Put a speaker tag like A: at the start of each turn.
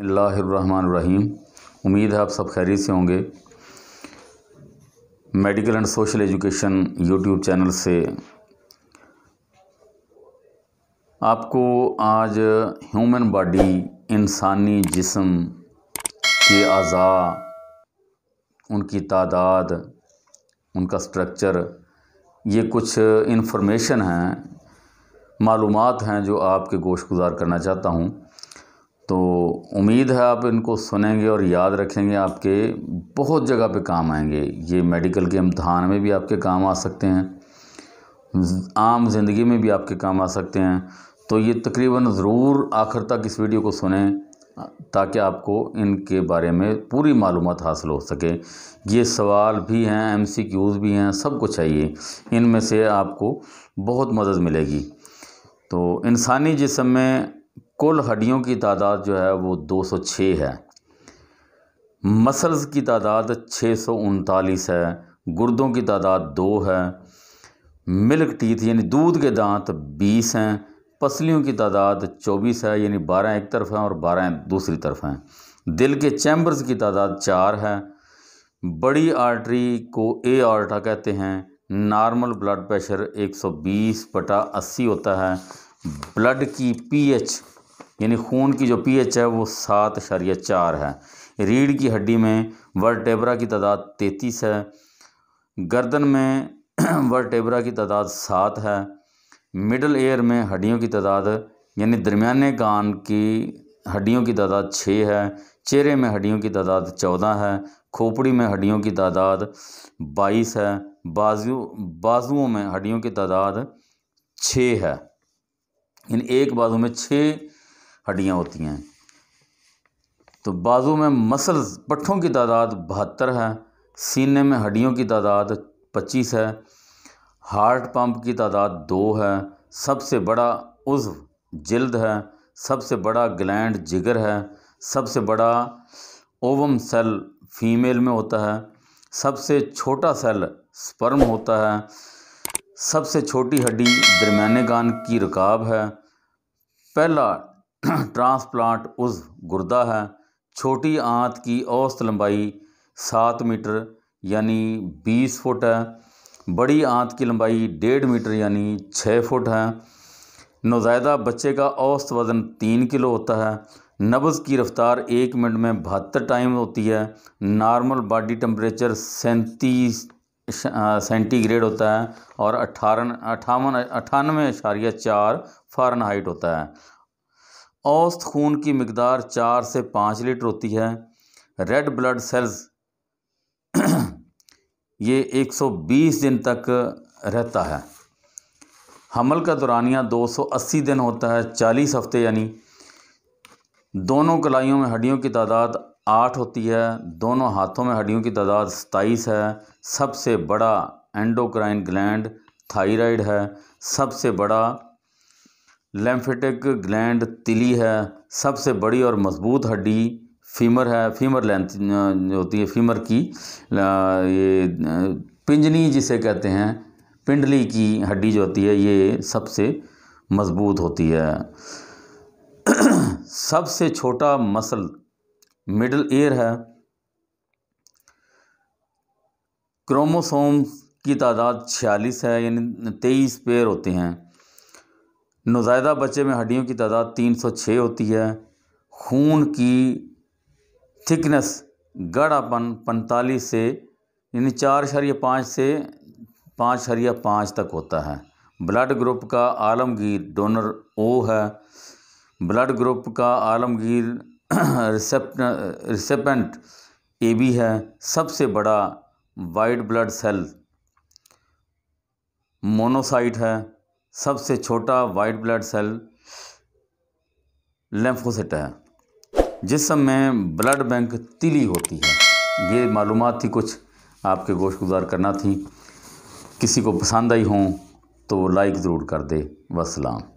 A: रहीम उम्मीद है आप सब खैरी से होंगे medical and social education YouTube channel से आपको आज ह्यूमन बॉडी इंसानी जिसम के अज़ा उनकी तादाद उनका स्ट्रक्चर ये कुछ इन्फॉर्मेशन हैं मालूम हैं जो आपके गोश गुजार करना चाहता हूँ तो उम्मीद है आप इनको सुनेंगे और याद रखेंगे आपके बहुत जगह पे काम आएंगे ये मेडिकल के इम्तहान में भी आपके काम आ सकते हैं आम ज़िंदगी में भी आपके काम आ सकते हैं तो ये तकरीबन ज़रूर आखिर तक इस वीडियो को सुने ताकि आपको इनके बारे में पूरी मालूम हासिल हो सके ये सवाल भी हैं एम सी क्यूज़ भी हैं सब कुछ है ये इनमें से आपको बहुत मदद मिलेगी तो इंसानी जिसम में कुल हड्डियों की तादाद जो है वो 206 है मसल्स की तादाद छः है गुर्दों की तादाद दो है मिल्क टीथ यानी दूध के दांत 20 हैं पसलियों की तादाद 24 है यानी 12 एक तरफ हैं और 12 दूसरी तरफ हैं दिल के चैम्बर्स की तादाद चार है बड़ी आर्टरी को ए आर्टा कहते हैं नॉर्मल ब्लड प्रेशर 120 बटा अस्सी होता है ब्लड की पीएच यानी खून की जो पीएच है वो सात शरिया चार है रीढ़ की हड्डी में वर्टेबरा की तादाद तैतीस है गर्दन में वर्टेबरा की तादाद सात है मिडल एयर में हड्डियों की तादाद यानी दरमियाने कान की हड्डियों की तादाद छः है चेहरे में हड्डियों की तादाद चौदह है खोपड़ी में हड्डियों की तादाद बाईस है बाजू बाजुओं में हड्डियों की तादाद छः है इन एक बाजू में छः हड्डियाँ होती हैं तो बाज़ू में मसल्स पट्ठों की तादाद बहत्तर है सीने में हड्डियों की तादाद पच्चीस है हार्ट पंप की तादाद दो है सबसे बड़ा उज्व जल्द है सबसे बड़ा ग्लैंड जिगर है सबसे बड़ा ओवम सेल फीमेल में होता है सबसे छोटा सेल स्पर्म होता है सबसे छोटी हड्डी दरम्याने कान की रकाब है पहला ट्रांसप्लांट उज़ गुर्दा है छोटी आंत की औसत लंबाई सात मीटर यानी बीस फुट है बड़ी आंत की लंबाई डेढ़ मीटर यानी छः फुट है नौजायदा बच्चे का औसत वज़न तीन किलो होता है नब्ज़ की रफ़्तार एक मिनट में बहत्तर टाइम होती है नॉर्मल बॉडी टम्परेचर सैंतीस सेंटीग्रेड होता है और अठारह अठावन अठानवे अशारिया चार फारन हाइट होता है औसत खून की मकदार चार से पाँच लीटर होती है रेड ब्लड सेल्स ये 120 दिन तक रहता है हमल का दौरानिया 280 दिन होता है 40 हफ्ते यानी दोनों कलाइयों में हड्डियों की तादाद आठ होती है दोनों हाथों में हड्डियों की तादाद सताईस है सबसे बड़ा एंडोक्राइन ग्लैंड थायराइड है सबसे बड़ा लैम्फेटिक ग्लैंड तिली है सबसे बड़ी और मजबूत हड्डी फीमर है फीमर लेंथ होती है फीमर की ये पिंजनी जिसे कहते हैं पिंडली की हड्डी जो होती है ये सबसे मजबूत होती है सबसे छोटा मसल मिडल एयर है क्रोमोसोम की तादाद छियालीस है यानी तेईस पेयर होते हैं नौजायदा बच्चे में हड्डियों की तादाद 306 होती है खून की थिकनेस गढ़ापन पैंतालीस से यानी चार शरिया पाँच से पाँच शरिया पाँच तक होता है ब्लड ग्रुप का आलमगीर डोनर ओ है ब्लड ग्रुप का आलमगीर रिसेपेंट ए बी है सबसे बड़ा वाइट ब्लड सेल मोनोसाइट है सबसे छोटा वाइट ब्लड सेल लेम्फोसिट है जिसम में ब्लड बैंक तिली होती है ये मालूम थी कुछ आपके गोश गुजार करना थी किसी को पसंद आई हों तो लाइक ज़रूर कर दे वसलाम